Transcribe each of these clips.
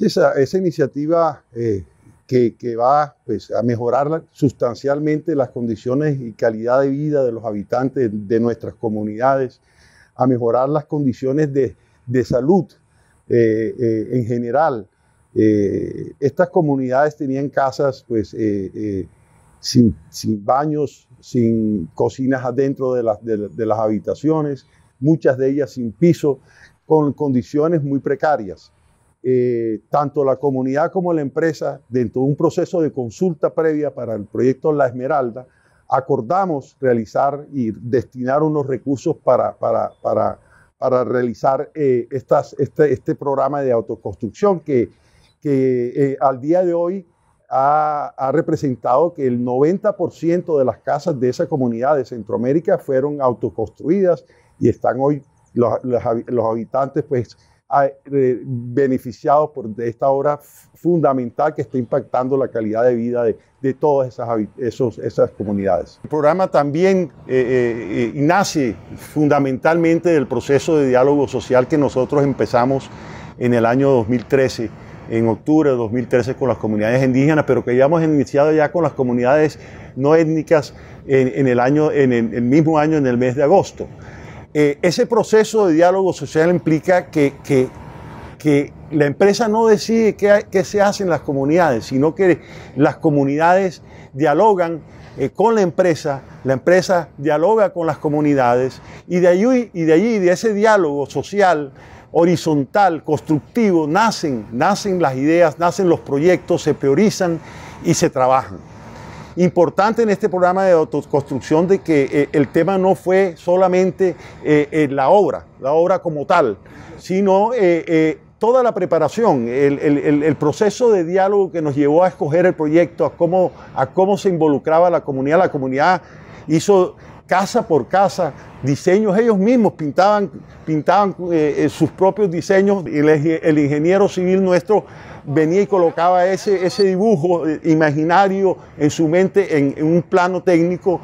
Esa, esa iniciativa eh, que, va pues, a mejorar sustancialmente las condiciones y calidad de vida de los habitantes de nuestras comunidades, a mejorar las condiciones de, salud eh, eh, en general. estas comunidades tenían casas pues, sin, baños, sin cocinas adentro de las habitaciones, muchas de ellas sin piso, con condiciones muy precarias. Eh, tanto la comunidad como la empresa, dentro de un proceso de consulta previa para el proyecto La Esmeralda, acordamos realizar y destinar unos recursos para, para, para, realizar eh, estas, este, este, programa de autoconstrucción que, que eh, al día de hoy ha, representado que el 90% de las casas de esa comunidad de Centroamérica fueron autoconstruidas y están hoy los habitantes pues eh, beneficiados por esta obra fundamental que está impactando la calidad de vida de, todas esas, esas comunidades. El programa también eh, eh, nace fundamentalmente del proceso de diálogo social que nosotros empezamos en el año 2013 en octubre de 2013 con las comunidades indígenas, pero que habíamos iniciado ya con las comunidades no étnicas en, el, año, en el mismo año, en el mes de agosto. Eh, ese proceso de diálogo social implica que, que, la empresa no decide qué, se hace en las comunidades, sino que las comunidades dialogan eh, con la empresa, la empresa dialoga con las comunidades y de allí, y de, allí de ese diálogo social horizontal, constructivo, nacen, nacen las ideas, nacen los proyectos, se priorizan y se trabajan importante en este programa de autoconstrucción de que eh, el tema no fue solamente eh, eh, la obra, la obra como tal, sino toda la preparación, el, proceso de diálogo que nos llevó a escoger el proyecto, a cómo, a cómo se involucraba la comunidad. La comunidad hizo casa por casa, diseños. Ellos mismos pintaban, pintaban eh, eh, sus propios diseños. El, el, ingeniero civil nuestro venía y colocaba ese, ese dibujo eh, imaginario en su mente en, un plano técnico.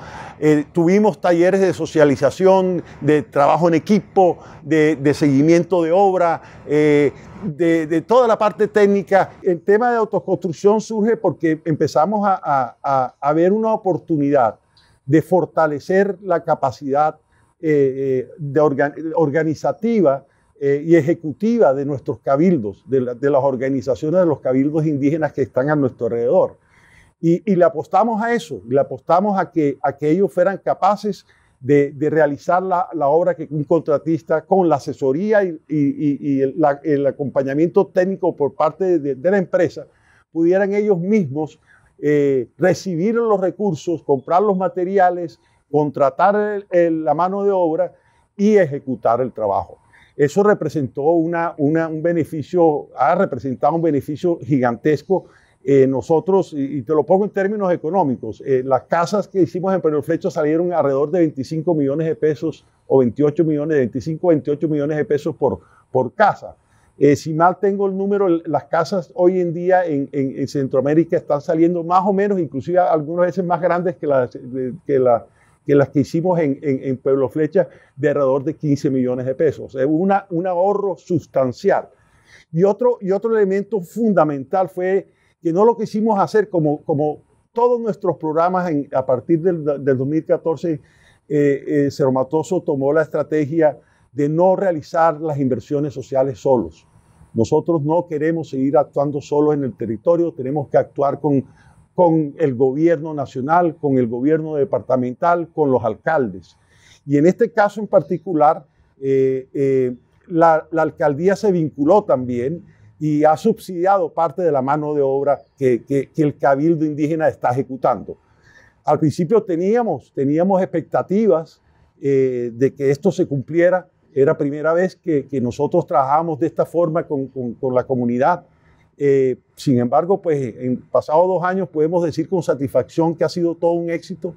tuvimos talleres de socialización, de trabajo en equipo, de, seguimiento de obra, de, toda la parte técnica. El tema de autoconstrucción surge porque empezamos a, a ver una oportunidad de fortalecer la capacidad eh, eh, organizativa eh, y ejecutiva de nuestros cabildos, de, las organizaciones de los cabildos indígenas que están a nuestro alrededor. Y, le apostamos a eso, le apostamos a que, ellos fueran capaces de, realizar la, obra que un contratista con la asesoría y, el, acompañamiento técnico por parte de, de la empresa, pudieran ellos mismos eh, recibir los recursos, comprar los materiales, contratar la mano de obra y ejecutar el trabajo. Eso representó un beneficio, ha representado un beneficio gigantesco. Eh, nosotros, y, te lo pongo en términos económicos, eh, las casas que hicimos en Pedro salieron alrededor de 25 millones de pesos o 28 millones, 25, 28 millones de pesos por casa. Eh, si mal tengo el número, las casas hoy en día en, Centroamérica están saliendo más o menos, inclusive algunas veces más grandes que las que, las que hicimos en, Pueblo Flecha, de alrededor de 15 millones de pesos. Es un ahorro sustancial. Y otro, y otro elemento fundamental fue que no lo quisimos hacer como, como todos nuestros programas a partir del, 2014, eh, eh Ceromatoso tomó la estrategia de no realizar las inversiones sociales solos. Nosotros no queremos seguir actuando solo en el territorio, tenemos que actuar con, con el gobierno nacional, con el gobierno departamental, con los alcaldes. Y en este caso en particular, eh, eh, la, alcaldía se vinculó también y ha subsidiado parte de la mano de obra que, el cabildo indígena está ejecutando. Al principio teníamos, teníamos expectativas eh, de que esto se cumpliera, era primera vez que, nosotros trabajamos de esta forma con, la comunidad. Eh, sin embargo, pues en pasados dos años podemos decir con satisfacción que ha sido todo un éxito.